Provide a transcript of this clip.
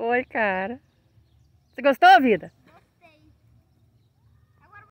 Foi, cara. Você gostou, vida?